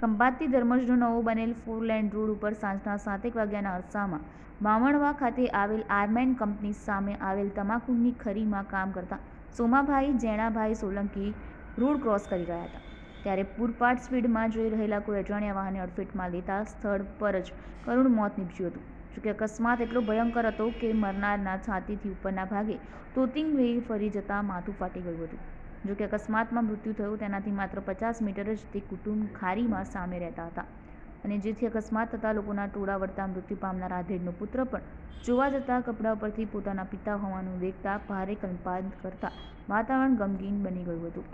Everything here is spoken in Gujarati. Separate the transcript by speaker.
Speaker 1: ખંભાતથી ધર્મજનો નવો બનેલ ફોર લેન્ડ રોડ ઉપર સાંજના સાતેક વાગ્યાના અરસામાં બામણવા ખાતે આવેલ આર્મેન કંપની સામે આવેલ તમાકુની ખરીમાં કામ કરતા સોમાભાઈ જૈણાભાઈ સોલંકી રોડ ક્રોસ કરી રહ્યા હતા ત્યારે પૂરપાટ સ્પીડમાં જોઈ રહેલા કોઈ અજાણ્યા વાહને અડફેટમાં લેતા સ્થળ પર જ કરુણ મોત નીપજ્યું હતું જોકે અકસ્માત એટલો ભયંકર હતો કે મરનારના છાતીથી ઉપરના ભાગે તોતિંગ વેગ ફરી જતા માથું ફાટી ગયું હતું જોકે અકસ્માતમાં મૃત્યુ થયું તેનાથી માત્ર પચાસ મીટર જ તે કુટુંબ ખારીમાં સામે રહેતા હતા અને જેથી અકસ્માત થતાં લોકોના ટોળા વળતા મૃત્યુ પામનાર રાધેડનો પુત્ર પણ જોવા જતાં કપડાં પરથી પોતાના પિતા હોવાનું દેખતા ભારે કંપાત કરતા વાતાવરણ ગમગીન બની ગયું હતું